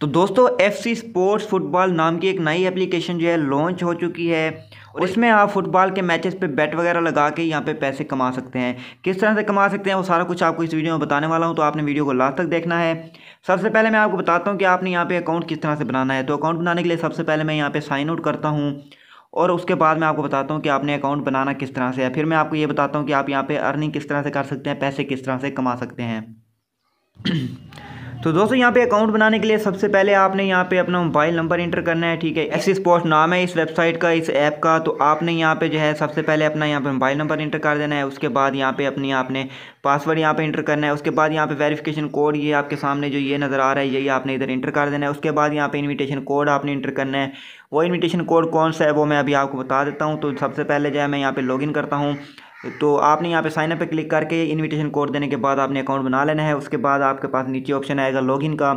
तो दोस्तों F C sports football नाम की एक नई एप्लीकेशन जो है लॉन्च हो चुकी है और इसमें आप फुटबॉल के मैचेस पे बैट वगैरह लगा के यहाँ पे पैसे कमा सकते हैं किस तरह से कमा सकते हैं वो सारा कुछ आपको इस वीडियो में बताने वाला हूँ तो आपने वीडियो को लास्ट तक देखना है सबसे पहले मैं आपको बताता हूँ कि आपने यहाँ पे अकाउंट किस तरह से बनाना है तो अकाउंट बनाने के लिए सबसे पहले मैं यहाँ पर साइन आउट करता हूँ और उसके बाद मैं आपको बताता हूँ कि आपने अकाउंट बनाना किस तरह से है फिर मैं आपको ये बताता हूँ कि आप यहाँ पर अर्निंग किस तरह से कर सकते हैं पैसे किस तरह से कमा सकते हैं तो दोस्तों यहाँ पे अकाउंट बनाने के लिए सबसे पहले आपने यहाँ पे अपना मोबाइल नंबर इंटर करना है ठीक है एक्सिस पोस्ट नाम है इस वेबसाइट का इस ऐप का तो आपने यहाँ पे जो है सबसे पहले अपना यहाँ पे मोबाइल नंबर इंटर कर देना है उसके बाद यहाँ पे अपनी आपने पासवर्ड यहाँ पे इंटर करना है उसके बाद यहाँ पे वेरिफिकेशन कोड ये आपके सामने जो ये नज़र आ रहा है यही आपने इधर इंटर कर देना है उसके बाद यहाँ पे इन्विटेशन कोड आपने इंटर करना है वो इन्विटेशन कोड कौन सा है वो मैं अभी आपको बता देता हूँ तो सबसे पहले जो है मैं यहाँ पर लॉग करता हूँ तो आपने यहाँ पे साइन अप पे क्लिक करके इनविटेशन कोड देने के बाद आपने अकाउंट बना लेना है उसके बाद आपके पास नीचे ऑप्शन आएगा लॉगिन का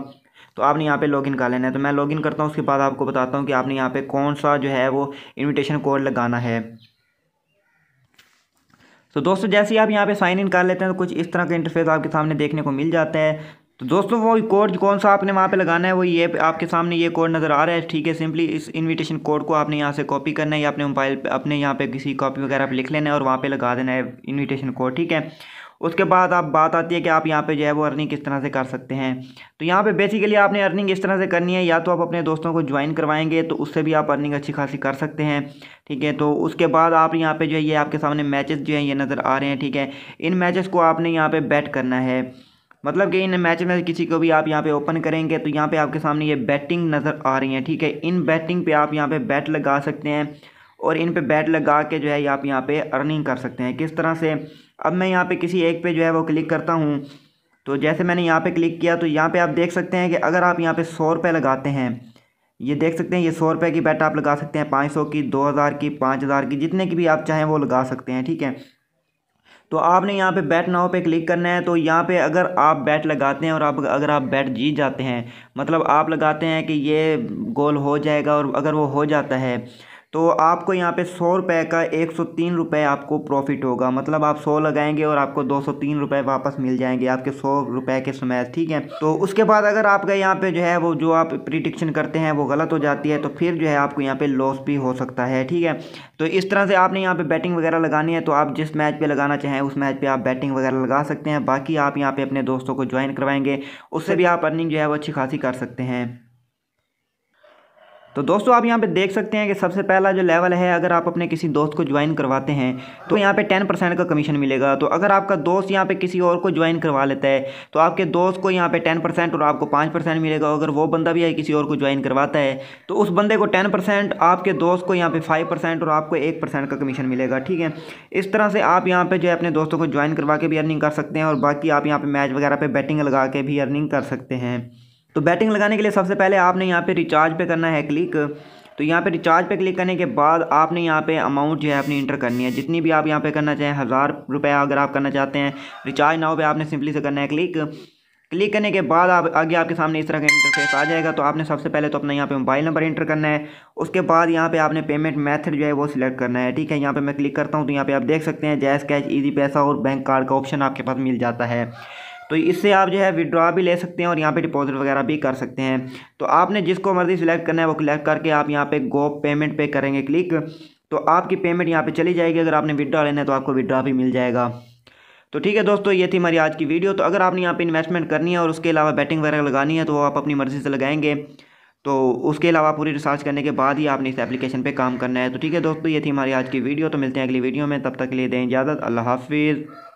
तो आपने यहाँ पे लॉगिन कर लेना है तो मैं लॉगिन करता हूँ उसके बाद आपको बताता हूँ कि आपने यहाँ पे कौन सा जो है वो इनविटेशन कोड लगाना है तो दोस्तों जैसे ही आप यहाँ पे साइन इन कर लेते हैं तो कुछ इस तरह का इंटरफेस आपके सामने देखने को मिल जाता है तो दोस्तों वो कोड कौन सा आपने वहाँ पे लगाना है वो ये आपके सामने ये कोड नज़र आ रहा है ठीक है सिंपली इस इनविटेशन कोड को आपने यहाँ से कॉपी करना है या अपने मोबाइल पे अपने यहाँ पे किसी कॉपी वगैरह पे लिख लेना है और वहाँ पे लगा देना है इनविटेशन कोड ठीक है उसके बाद आप बात आती है कि आप यहाँ पे जो है वो अर्निंग किस तरह से कर सकते हैं तो यहाँ पे बेसिकली आपने अर्निंग इस तरह से करनी है या तो आप अपने दोस्तों को ज्वाइन करवाएंगे तो उससे भी आप अर्निंग अच्छी खासी कर सकते हैं ठीक है तो उसके बाद आप यहाँ पे जो है ये आपके सामने मैचेस जो हैं ये नज़र आ रहे हैं ठीक है इन मैचेस को आपने यहाँ पर बैट करना है मतलब कि इन मैच में किसी को भी आप यहाँ पे ओपन करेंगे तो यहाँ पे आपके सामने ये बैटिंग नज़र आ रही है ठीक है इन बैटिंग पे आप यहाँ पे बैट लगा सकते हैं और इन पे बैट लगा के जो है आप यहाँ पे अर्निंग कर सकते हैं किस तरह से अब मैं यहाँ पे किसी एक पे जो है वो क्लिक करता हूँ तो जैसे मैंने यहाँ पर क्लिक किया तो यहाँ पर आप देख सकते हैं कि अगर आप यहाँ पर सौ रुपये लगाते हैं ये देख सकते हैं ये सौ रुपये की बैट आप लगा सकते हैं पाँच सौ की दो हज़ार की पाँच हज़ार की जितने की भी आप चाहें वो लगा सकते हैं ठीक है तो आपने यहाँ पे बैट नाव पे क्लिक करना है तो यहाँ पे अगर आप बैट लगाते हैं और आप अगर आप बैट जीत जाते हैं मतलब आप लगाते हैं कि ये गोल हो जाएगा और अगर वो हो जाता है तो आपको यहाँ पे सौ रुपये का एक सौ तीन रुपये आपको प्रॉफिट होगा मतलब आप सौ लगाएंगे और आपको दो सौ तीन रुपये वापस मिल जाएंगे आपके सौ रुपये के समय ठीक है तो उसके बाद अगर आपका यहाँ पे जो है वो जो आप प्रिडिक्शन करते हैं वो गलत हो जाती है तो फिर जो है आपको यहाँ पे लॉस भी हो सकता है ठीक है तो इस तरह से आपने यहाँ पे बैटिंग वगैरह लगानी है तो आप जिस मैच पे लगाना चाहें उस मैच पे आप बैटिंग वगैरह लगा सकते हैं बाकी आप यहाँ पे अपने दोस्तों को ज्वाइन करवाएंगे उससे भी आप अर्निंग जो है वो अच्छी खासी कर सकते हैं तो दोस्तों आप यहाँ पे देख सकते हैं कि सबसे पहला जो लेवल है अगर आप अपने किसी दोस्त को ज्वाइन करवाते हैं तो यहाँ पे टेन परसेंट का कमीशन मिलेगा तो अगर आपका दोस्त यहाँ पे किसी और को ज्वाइन करवा लेता है तो आपके दोस्त को यहाँ पे टेन परसेंट और आपको पाँच परसेंट मिलेगा अगर वो बंदा भी किसी और को ज्वाइन करवाता है तो उस बंदे को टेन परसेंट आपके दोस्त को यहाँ पर फाइव परसेंट और आपको एक परसेंट का कमीशन मिलेगा ठीक है इस तरह से आप यहाँ पर जो है अपने दोस्तों को ज्वाइन करवा के भी अर्निंग कर सकते हैं और बाकी आप यहाँ पर मैच वगैरह पे बैटिंग लगा के भी अर्निंग कर सकते हैं तो बैटिंग लगाने के लिए सबसे पहले आपने यहाँ पे रिचार्ज पे करना है क्लिक तो यहाँ पे रिचार्ज पे क्लिक करने के बाद आपने यहाँ पे अमाउंट जो है अपनी इंटर करनी है जितनी भी आप यहाँ पे करना चाहें हज़ार रुपया अगर आप करना चाहते हैं रिचार्ज नाव पे आपने सिंपली से करना है क्लिक क्लिक करने के बाद आप आगे आपके सामने इस तरह का इंटरफेस आ जाएगा तो आपने सबसे पहले तो अपना यहाँ पे मोबाइल नंबर एंटर करना है उसके बाद यहाँ पे आपने पेमेंट मेथड जो है वो सिलेक्ट करना है ठीक है यहाँ पे मैं क्लिक करता हूँ तो यहाँ पे आप देख सकते हैं जैस कैश इजी पैसा और बैंक कार्ड का ऑप्शन आपके पास मिल जाता है तो इससे आप जो है विड्रॉ भी ले सकते हैं और यहाँ पे डिपॉजिट वगैरह भी कर सकते हैं तो आपने जिसको मर्ज़ी सिलेक्ट करना है वो कलेक्ट करके आप यहाँ पे गो पेमेंट पे करेंगे क्लिक तो आपकी पेमेंट यहाँ पे चली जाएगी अगर आपने विड्रॉ लेना है तो आपको विड्रॉ भी मिल जाएगा तो ठीक है दोस्तों ये थी हमारी आज की वीडियो तो अगर आपने यहाँ पर इन्वेस्टमेंट करनी है और उसके अलावा बैटिंग वगैरह लगानी है तो आप अपनी मर्ज़ी से लगाएंगे तो उसके अलावा पूरी रिसर्च करने के बाद ही आपने इस एप्लीकेशन पर काम करना है तो ठीक है दोस्तों ये थी हमारी आज की वीडियो तो मिलते हैं अगली वीडियो में तब तक के लिए दें इजाज़त अल्लाह हाफिज़